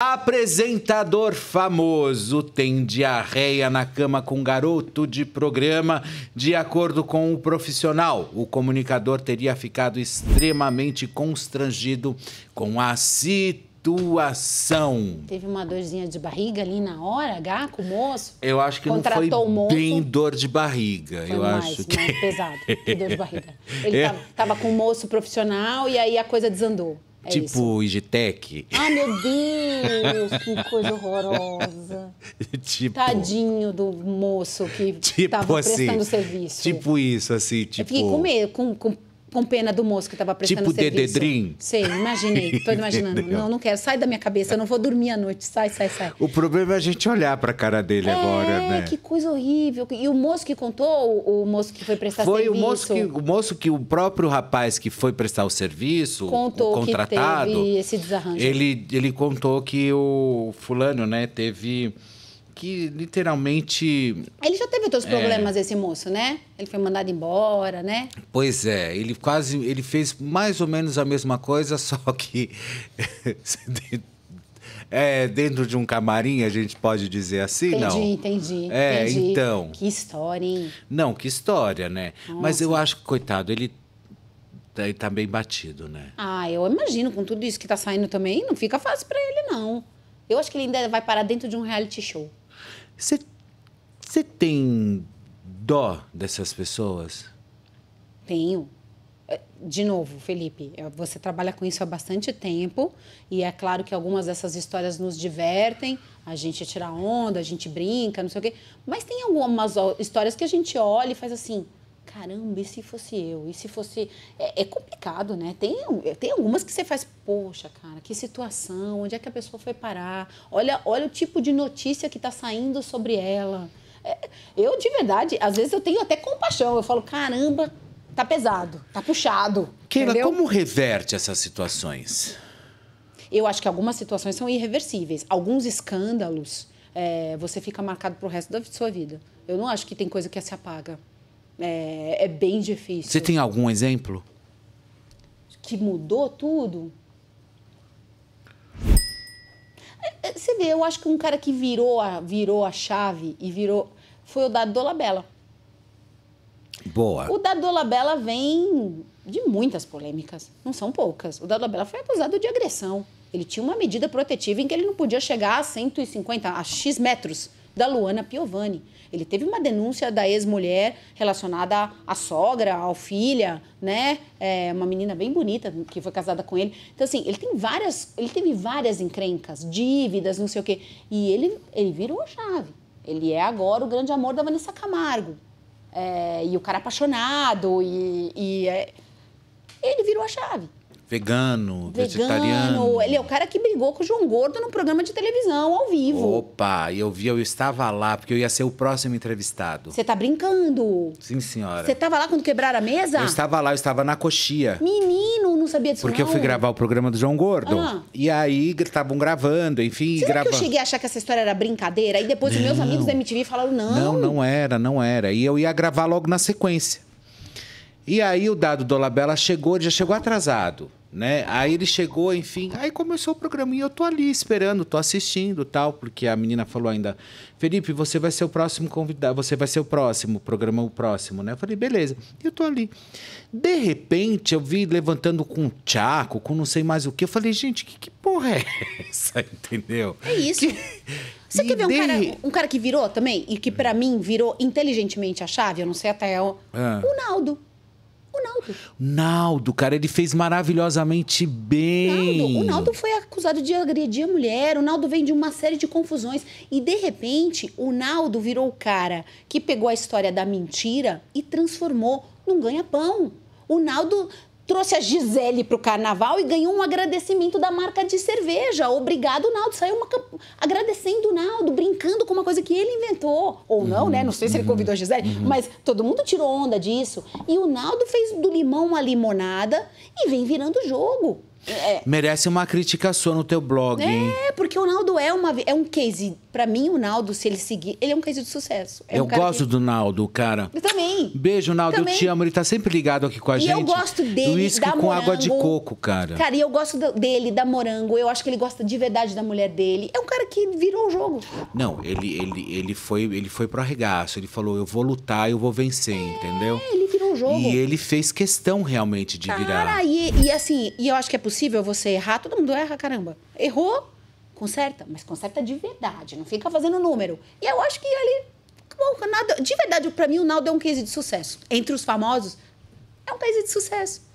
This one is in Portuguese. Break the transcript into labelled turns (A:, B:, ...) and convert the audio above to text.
A: Apresentador famoso tem diarreia na cama com garoto de programa. De acordo com o profissional, o comunicador teria ficado extremamente constrangido com a situação.
B: Teve uma dorzinha de barriga ali na hora, H, com o moço?
A: Eu acho que Contratou não foi bem dor de barriga. Foi eu mais, acho né? que. Mais pesado que dor de barriga. Ele é. tava,
B: tava com um moço profissional e aí a coisa desandou. É tipo
A: isso. Igitec.
B: Ah, meu Deus, que coisa horrorosa.
A: tipo, Tadinho
B: do moço que estava tipo assim, prestando serviço. Tipo
A: isso, assim, é tipo... Eu fiquei com
B: medo, com, com com pena do moço que estava prestando tipo serviço. Tipo Dededrim? sim imaginei, estou imaginando. não, não quero, sai da minha cabeça, eu não vou dormir à noite, sai, sai, sai.
A: O problema é a gente olhar para a cara dele é, agora, né? que
B: coisa horrível. E o moço que contou, o, moço que foi prestar foi serviço... Foi o moço
A: que o moço que o próprio rapaz que foi prestar o serviço, contou o contratado... Que teve
B: esse desarranjo.
A: Ele, ele contou que o fulano, né, teve que literalmente.
B: Ele já teve outros é. problemas, é... esse moço, né? Ele foi mandado embora, né?
A: Pois é, ele quase. Ele fez mais ou menos a mesma coisa, só que. é, dentro de um camarim, a gente pode dizer assim, entendi, não?
B: Entendi, entendi. É, entendi. então. Que história, hein?
A: Não, que história, né? Nossa. Mas eu acho que, coitado, ele tá, tá bem batido, né?
B: Ah, eu imagino, com tudo isso que tá saindo também, não fica fácil para ele, não. Eu acho que ele ainda vai parar dentro de um reality show. Você
A: tem dó dessas pessoas?
B: Tenho. É, de novo, Felipe, é, você trabalha com isso há bastante tempo e é claro que algumas dessas histórias nos divertem, a gente tira onda, a gente brinca, não sei o quê, mas tem algumas histórias que a gente olha e faz assim: caramba, e se fosse eu? E se fosse. É, é, complicado, né? Tem, tem algumas que você faz, poxa, cara, que situação, onde é que a pessoa foi parar? Olha, olha o tipo de notícia que está saindo sobre ela. É, eu, de verdade, às vezes eu tenho até compaixão. Eu falo, caramba, tá pesado, tá puxado. Keila, como
A: reverte essas situações?
B: Eu acho que algumas situações são irreversíveis. Alguns escândalos é, você fica marcado pro resto da sua vida. Eu não acho que tem coisa que se apaga. É, é bem difícil. Você tem
A: algum exemplo?
B: Que mudou tudo? É, é, você vê, eu acho que um cara que virou a, virou a chave e virou. Foi o Dado Dolabella. Boa. O Dado Dolabella vem de muitas polêmicas, não são poucas. O Dado Dolabella foi acusado de agressão. Ele tinha uma medida protetiva em que ele não podia chegar a 150, a X metros da Luana Piovani. Ele teve uma denúncia da ex-mulher relacionada à sogra, ao filha, né? É uma menina bem bonita que foi casada com ele. Então, assim, ele tem várias. Ele teve várias encrencas, dívidas, não sei o quê. E ele, ele virou a chave. Ele é agora o grande amor da Vanessa Camargo. É, e o cara apaixonado, e, e é, ele virou a chave.
A: Vegano, vegetariano.
B: Ele é o cara que brigou com o João Gordo no programa de televisão, ao vivo.
A: Opa, e eu vi, eu estava lá, porque eu ia ser o próximo entrevistado.
B: Você tá brincando?
A: Sim, senhora. Você
B: estava lá quando quebraram a mesa? Eu estava
A: lá, eu estava na coxia.
B: Menino, não sabia disso. Porque não. eu fui gravar
A: o programa do João Gordo. Ah. E aí estavam gravando, enfim. Será grava... que eu cheguei
B: a achar que essa história era brincadeira? aí depois não. os meus amigos da MTV falaram: não. Não,
A: não era, não era. E eu ia gravar logo na sequência. E aí o dado do Olabella chegou, já chegou atrasado né? Aí ele chegou, enfim, aí começou o e eu tô ali esperando, tô assistindo, tal, porque a menina falou ainda, Felipe, você vai ser o próximo convidado, você vai ser o próximo, programa o próximo, né? Eu falei, beleza. Eu tô ali. De repente, eu vi levantando com um tchaco, com não sei mais o que. Eu falei, gente, que, que porra é essa, entendeu?
B: É isso. Que... Você e quer ver de... um, cara, um cara que virou também, e que para mim virou inteligentemente a chave, eu não sei até o... Ah. O Naldo
A: o Naldo. Naldo, cara, ele fez maravilhosamente bem. Naldo, o Naldo
B: foi acusado de agredir a mulher, o Naldo vem de uma série de confusões. E, de repente, o Naldo virou o cara que pegou a história da mentira e transformou num ganha-pão. O Naldo trouxe a Gisele para o carnaval e ganhou um agradecimento da marca de cerveja. Obrigado, Naldo. Saiu uma camp... agradecendo o Naldo, brincando com uma coisa que ele inventou. Ou não, uhum, né? Não sei se ele uhum. convidou a Gisele, uhum. mas todo mundo tirou onda disso. E o Naldo fez do limão uma limonada e vem virando jogo. É.
A: Merece uma crítica sua no teu blog. É,
B: porque o Naldo é, uma, é um case. Pra mim, o Naldo, se ele seguir, ele é um case de sucesso. É eu um gosto
A: que... do Naldo, cara. Eu também. Beijo, Naldo. Eu, eu te amo. Ele tá sempre ligado aqui com a e gente. E eu gosto
B: dele. Whisky da com morango. água de coco,
A: cara. Cara,
B: e eu gosto dele, da morango. Eu acho que ele gosta de verdade da mulher dele. É um cara que virou o jogo.
A: Não, ele, ele, ele, foi, ele foi pro arregaço. Ele falou: eu vou lutar, eu vou vencer, é, entendeu? jogo. E ele fez questão realmente de Cara, virar. Cara,
B: e, e assim, e eu acho que é possível você errar, todo mundo erra, caramba. Errou, conserta, mas conserta de verdade, não fica fazendo número. E eu acho que ele. Bom, nada, de verdade, para mim, o Naldo é um case de sucesso. Entre os famosos, é um case de sucesso.